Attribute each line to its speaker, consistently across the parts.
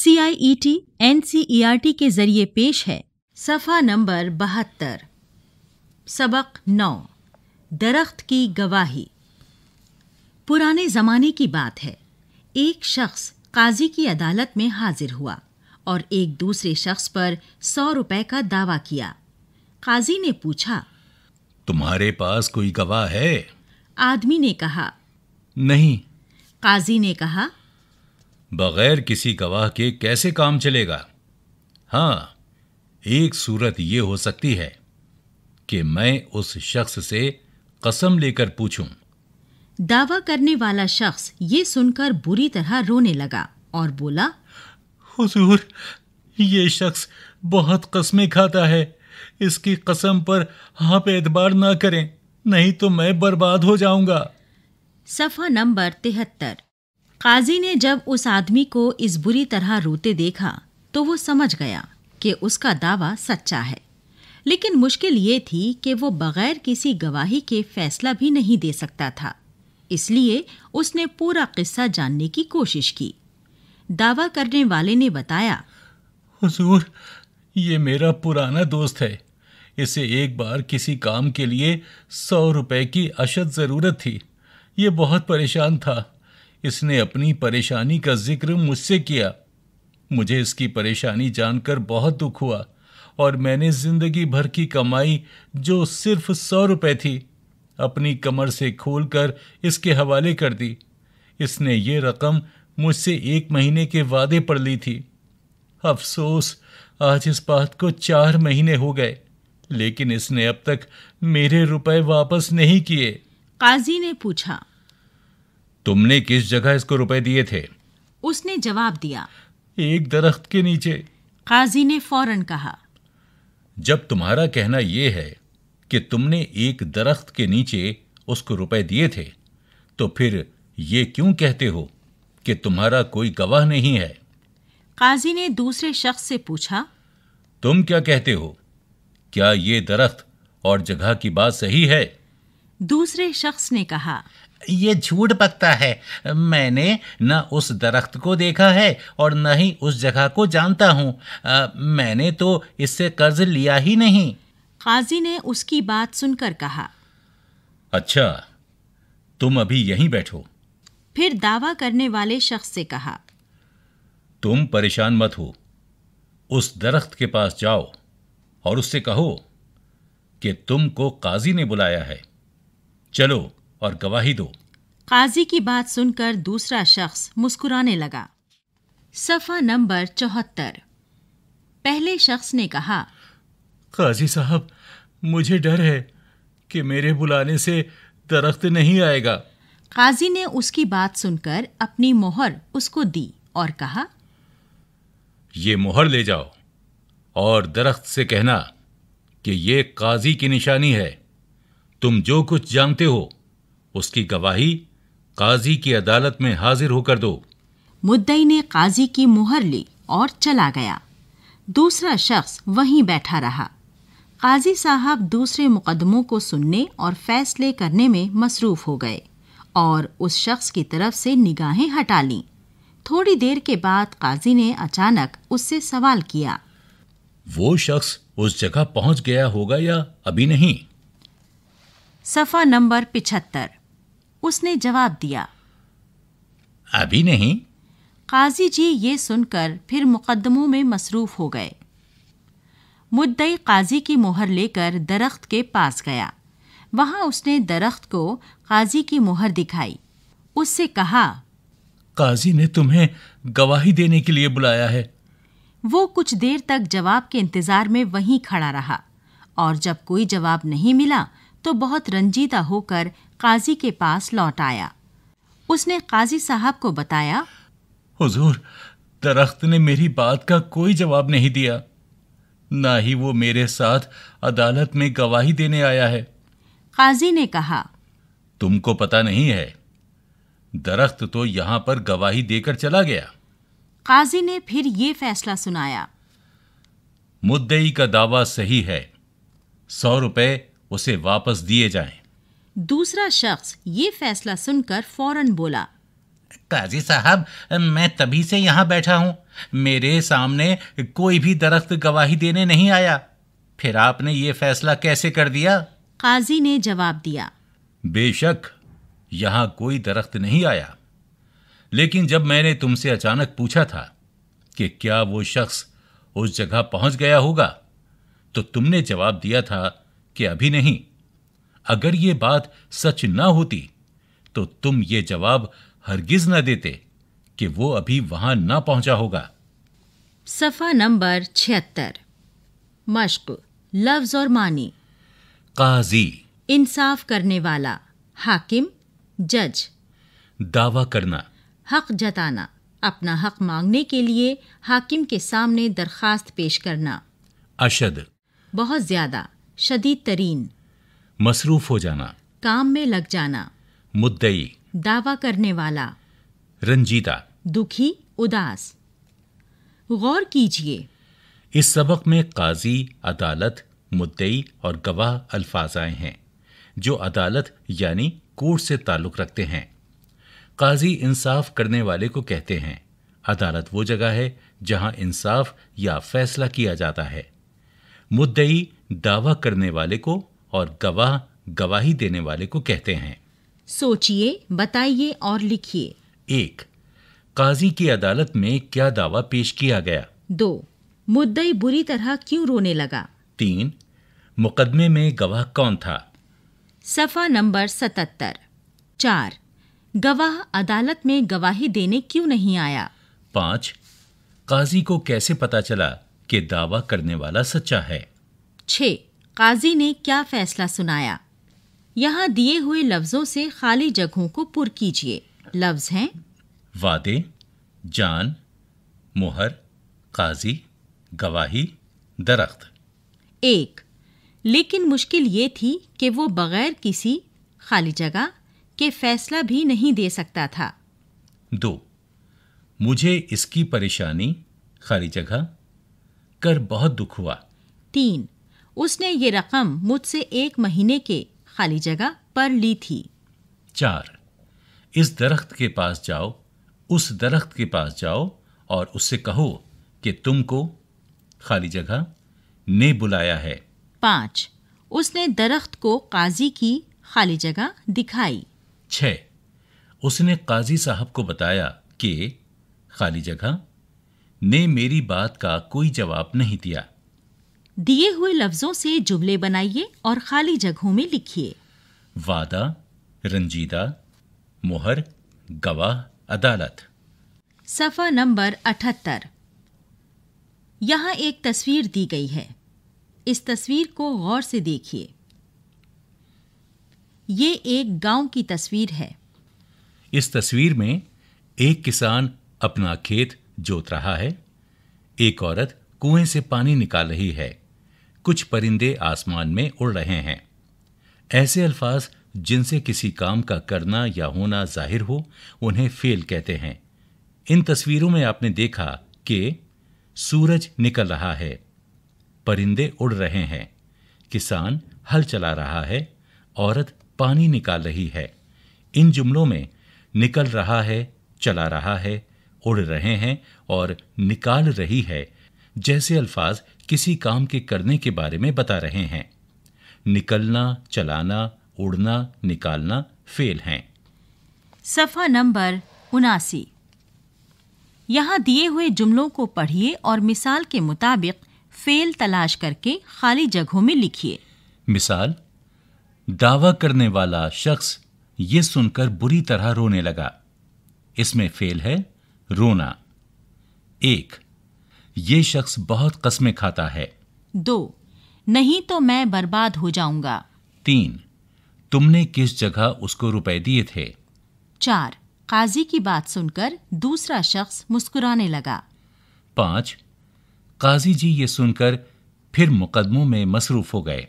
Speaker 1: C I E T N C E R T के जरिए पेश है सफ़ा नंबर बहत्तर सबक नौ दरख्त की गवाही पुराने ज़माने की बात है एक शख्स काजी की अदालत में हाजिर हुआ और एक दूसरे शख्स पर सौ रुपए का दावा किया काजी ने पूछा
Speaker 2: तुम्हारे पास कोई गवाह है
Speaker 1: आदमी ने कहा नहीं काजी ने कहा
Speaker 2: बगैर किसी गवाह के कैसे काम चलेगा हाँ एक सूरत ये हो सकती है कि मैं उस शख्स से कसम लेकर पूछूं
Speaker 1: दावा करने वाला शख्स ये सुनकर बुरी तरह रोने लगा और
Speaker 2: बोला हुजूर ये शख्स बहुत कसमें खाता है इसकी कसम पर आप एतबार ना करें नहीं तो मैं बर्बाद हो जाऊंगा
Speaker 1: सफा नंबर तिहत्तर काजी ने जब उस आदमी को इस बुरी तरह रोते देखा तो वो समझ गया कि उसका दावा सच्चा है लेकिन मुश्किल ये थी कि वो बगैर किसी गवाही के फैसला भी नहीं दे सकता था इसलिए उसने पूरा किस्सा जानने की कोशिश की दावा करने वाले ने बताया हुजूर
Speaker 2: ये मेरा पुराना दोस्त है इसे एक बार किसी काम के लिए सौ रुपए की अशद ज़रूरत थी ये बहुत परेशान था इसने अपनी परेशानी का जिक्र मुझसे किया मुझे इसकी परेशानी जानकर बहुत दुख हुआ और मैंने जिंदगी भर की कमाई जो सिर्फ सौ रुपये थी अपनी कमर से खोलकर इसके हवाले कर दी इसने ये रकम मुझसे एक महीने के वादे पर ली थी अफसोस आज इस बात को चार महीने हो गए लेकिन इसने अब तक मेरे रुपए वापस नहीं किए
Speaker 1: काजी ने पूछा
Speaker 2: तुमने किस जगह इसको रुपए दिए थे
Speaker 1: उसने जवाब दिया
Speaker 2: एक दरख्त के नीचे
Speaker 1: काजी ने फौरन कहा
Speaker 2: जब तुम्हारा कहना यह है कि तुमने एक दरख्त के नीचे उसको रुपए दिए थे तो फिर ये क्यों कहते हो कि तुम्हारा कोई गवाह नहीं है
Speaker 1: काजी ने दूसरे शख्स से पूछा
Speaker 2: तुम क्या कहते हो क्या ये दरख्त और जगह की बात सही है दूसरे शख्स ने कहा ये झूठ पकता है मैंने न उस दरख्त को देखा है और न ही उस जगह को जानता हूँ मैंने तो इससे कर्ज लिया ही नहीं
Speaker 1: काजी ने उसकी बात सुनकर कहा
Speaker 2: अच्छा तुम अभी यहीं बैठो
Speaker 1: फिर दावा करने वाले शख्स से कहा
Speaker 2: तुम परेशान मत हो उस दरख्त के पास जाओ और उससे कहो कि तुमको काजी ने बुलाया है चलो और गवाही दो
Speaker 1: काजी की बात सुनकर दूसरा शख्स मुस्कुराने लगा सफा नंबर चौहत्तर पहले शख्स ने कहा
Speaker 2: काजी साहब मुझे डर है कि मेरे बुलाने से दरख्त नहीं आएगा
Speaker 1: काजी ने उसकी बात सुनकर अपनी मोहर उसको दी और कहा
Speaker 2: ये मोहर ले जाओ और दरख्त से कहना कि ये काजी की निशानी है तुम जो कुछ जानते हो उसकी गवाही काजी की अदालत में हाजिर होकर दो
Speaker 1: मुद्दई ने काजी की मुहर ली और चला गया दूसरा शख्स वहीं बैठा रहा काजी साहब दूसरे मुकदमों को सुनने और फैसले करने में मसरूफ़ हो गए और उस शख्स की तरफ से निगाहें हटा ली थोड़ी देर के बाद काजी ने अचानक उससे सवाल किया
Speaker 2: वो शख्स उस जगह पहुंच गया होगा या अभी नहीं
Speaker 1: सफ़ा नंबर पिछहत्तर उसने जवाब दिया अभी नहीं काजी जी ये सुनकर फिर मुकदमों में मसरूफ हो गए मुद्दई काजी की मोहर लेकर दरख्त के पास गया वहां उसने दरख्त को काजी की मोहर दिखाई उससे कहा
Speaker 2: काजी ने तुम्हें गवाही देने के लिए बुलाया है
Speaker 1: वो कुछ देर तक जवाब के इंतजार में वहीं खड़ा रहा और जब कोई जवाब नहीं मिला तो बहुत रंजीदा होकर काजी के पास लौट आया उसने काजी साहब को बताया
Speaker 2: हुजूर, दरख्त ने मेरी बात का कोई जवाब नहीं दिया ना ही वो मेरे साथ अदालत में गवाही देने आया है
Speaker 1: काजी ने कहा
Speaker 2: तुमको पता नहीं है दरख्त तो यहाँ पर गवाही देकर चला गया
Speaker 1: काजी ने फिर ये फैसला सुनाया
Speaker 2: मुद्दई का दावा सही है सौ रुपए उसे वापस दिए जाएं।
Speaker 1: दूसरा शख्स ये फैसला सुनकर फौरन बोला
Speaker 2: काजी साहब मैं तभी से यहाँ बैठा हूँ मेरे सामने कोई भी दरख्त गवाही देने नहीं आया फिर आपने ये फैसला कैसे कर दिया
Speaker 1: काजी ने जवाब दिया
Speaker 2: बेशक यहाँ कोई दरख्त नहीं आया लेकिन जब मैंने तुमसे अचानक पूछा था कि क्या वो शख्स उस जगह पहुंच गया होगा तो तुमने जवाब दिया था कि अभी नहीं अगर ये बात सच ना होती तो तुम ये जवाब हरगिज न देते कि वो अभी वहां ना पहुंचा होगा
Speaker 1: सफा नंबर छिहत्तर मश्क लफ्ज और मानी काजी इंसाफ करने वाला हाकिम जज
Speaker 2: दावा करना
Speaker 1: हक जताना अपना हक मांगने के लिए हाकिम के सामने दरखास्त पेश करना अशद बहुत ज्यादा शदीद तरीन
Speaker 2: मसरूफ हो जाना
Speaker 1: काम में लग जाना मुद्दई दावा करने वाला रंजीदा दुखी उदास गौर कीजिए
Speaker 2: इस सबक में काजी अदालत मुद्दई और गवाह अल्फाज आए हैं जो अदालत यानी कोर्ट से ताल्लुक़ रखते हैं काजी इंसाफ करने वाले को कहते हैं अदालत वो जगह है जहां इंसाफ या फैसला किया जाता है मुद्दई दावा करने वाले को और गवाह गवाही देने वाले को कहते हैं
Speaker 1: सोचिए बताइए और लिखिए
Speaker 2: एक काजी की अदालत में क्या दावा पेश किया गया
Speaker 1: दो मुद्दई बुरी तरह क्यों रोने लगा
Speaker 2: तीन मुकदमे में गवाह कौन था
Speaker 1: सफा नंबर सतहत्तर चार गवाह अदालत में गवाही देने क्यों नहीं आया
Speaker 2: पाँच काजी को कैसे पता चला कि दावा करने वाला सच्चा है
Speaker 1: छः काजी ने क्या फैसला सुनाया यहाँ दिए हुए लफ्जों से खाली जगहों को पुर कीजिए लफ्ज हैं
Speaker 2: वादे जान मोहर काजी गवाही दरख्त
Speaker 1: एक लेकिन मुश्किल ये थी कि वो बगैर किसी खाली जगह के फैसला भी नहीं दे सकता था
Speaker 2: दो मुझे इसकी परेशानी खाली जगह कर बहुत दुख हुआ
Speaker 1: तीन उसने ये रकम मुझसे एक महीने के खाली जगह पर ली थी
Speaker 2: चार इस दरख्त के पास जाओ उस दरख्त के पास जाओ और उससे कहो कि तुमको खाली जगह ने बुलाया है
Speaker 1: पाँच उसने दरख्त को काजी की खाली जगह दिखाई
Speaker 2: छ उसने काजी साहब को बताया कि खाली जगह ने मेरी बात का कोई जवाब नहीं दिया
Speaker 1: दिए हुए लफ्जों से जुमले बनाइए और खाली जगहों में लिखिए
Speaker 2: वादा रंजीदा मोहर गवाह अदालत
Speaker 1: सफा नंबर अठहत्तर यहाँ एक तस्वीर दी गई है इस तस्वीर को गौर से देखिए ये एक गांव की तस्वीर है
Speaker 2: इस तस्वीर में एक किसान अपना खेत जोत रहा है एक औरत कुएं से पानी निकाल रही है कुछ परिंदे आसमान में उड़ रहे हैं ऐसे अल्फाज जिनसे किसी काम का करना या होना जाहिर हो उन्हें फेल कहते हैं इन तस्वीरों में आपने देखा कि सूरज निकल रहा है परिंदे उड़ रहे हैं किसान हल चला रहा है औरत पानी निकाल रही है इन जुमलों में निकल रहा है चला रहा है उड़ रहे हैं और निकाल रही है जैसे अल्फाज किसी काम के करने के बारे में बता रहे हैं निकलना चलाना उड़ना निकालना फेल हैं
Speaker 1: सफा नंबर उनासी यहाँ दिए हुए जुमलों को पढ़िए और मिसाल के मुताबिक फेल तलाश करके खाली जगहों में लिखिए
Speaker 2: मिसाल दावा करने वाला शख्स ये सुनकर बुरी तरह रोने लगा इसमें फेल है रोना एक ये शख्स बहुत कस्में खाता है
Speaker 1: दो नहीं तो मैं बर्बाद हो जाऊंगा
Speaker 2: तीन तुमने किस जगह उसको रुपए दिए थे
Speaker 1: चार काजी की बात सुनकर दूसरा शख्स मुस्कुराने लगा
Speaker 2: पाँच काजी जी ये सुनकर फिर मुकदमों में मसरूफ हो गए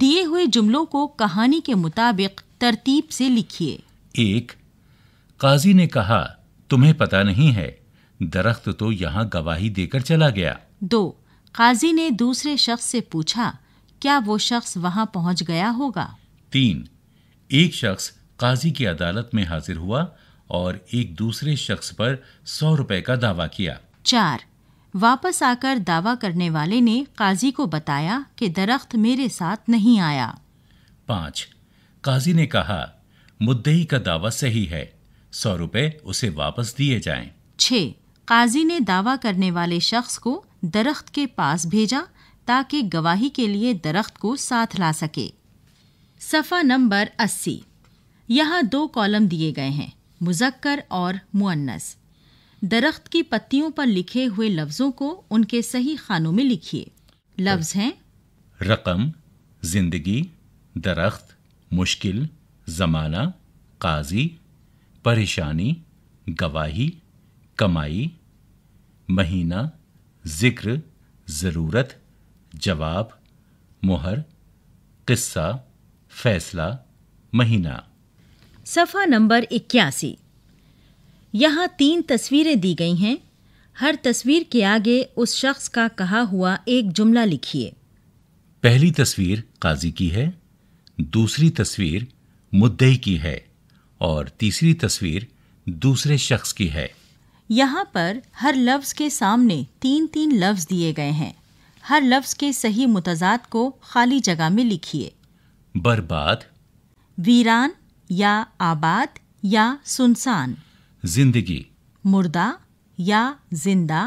Speaker 1: दिए हुए जुमलों को कहानी के मुताबिक तरतीब से लिखिए
Speaker 2: एक काजी ने कहा तुम्हें पता नहीं है दरख्त तो यहाँ गवाही देकर चला गया
Speaker 1: दो काजी ने दूसरे शख्स से पूछा क्या वो शख्स वहाँ पहुँच गया होगा
Speaker 2: तीन एक शख्स काजी की अदालत में हाजिर हुआ और एक दूसरे शख्स पर सौ रुपए का दावा किया
Speaker 1: चार वापस आकर दावा करने वाले ने काजी को बताया कि दरख्त मेरे साथ नहीं आया
Speaker 2: पाँच काजी ने कहा मुद्दई का दावा सही है सौ रुपए उसे वापस दिए जाएं।
Speaker 1: छः काजी ने दावा करने वाले शख्स को दरख्त के पास भेजा ताकि गवाही के लिए दरख्त को साथ ला सके सफ़ा नंबर 80 यहाँ दो कॉलम दिए गए हैं मुजक्कर और मुअन्नस दरख्त की पत्तियों पर लिखे हुए लफ्ज़ों को उनके सही खानों में लिखिए लफ्ज़ हैं
Speaker 2: रकम जिंदगी दरख्त मुश्किल ज़माना काजी परेशानी गवाही कमाई महीना ज़िक्र ज़रूरत जवाब मोहर किस्सा फैसला महीना
Speaker 1: सफ़ा नंबर इक्यासी यहाँ तीन तस्वीरें दी गई हैं हर तस्वीर के आगे उस शख्स का कहा हुआ एक जुमला लिखिए
Speaker 2: पहली तस्वीर काजी की है दूसरी तस्वीर मुद्दई की है और तीसरी तस्वीर दूसरे शख्स की है
Speaker 1: यहाँ पर हर लफ्ज़ के सामने तीन तीन लफ्ज़ दिए गए हैं हर लफ्ज़ के सही मुतजाद को खाली जगह में लिखिए
Speaker 2: बर्बाद
Speaker 1: वीरान या आबाद या सुनसान जिंदगी मुर्दा या जिंदा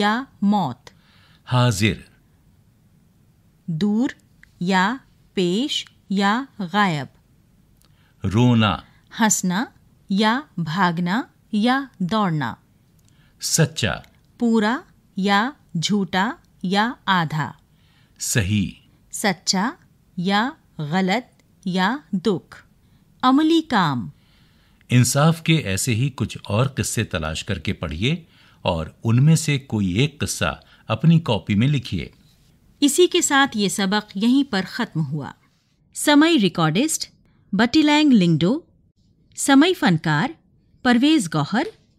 Speaker 1: या मौत हाजिर दूर या पेश या गायब रोना हंसना या भागना या दौड़ना सच्चा पूरा या झूठा या आधा सही सच्चा या गलत या दुख अमली काम
Speaker 2: इंसाफ के ऐसे ही कुछ और किस्से तलाश करके पढ़िए और उनमें से कोई एक किस्सा अपनी कॉपी में लिखिए
Speaker 1: इसी के साथ ये सबक यहीं पर ख़त्म हुआ समय रिकॉर्डिस्ट बटीलैंग लिंगडो समय फनकार परवेज़ गौहर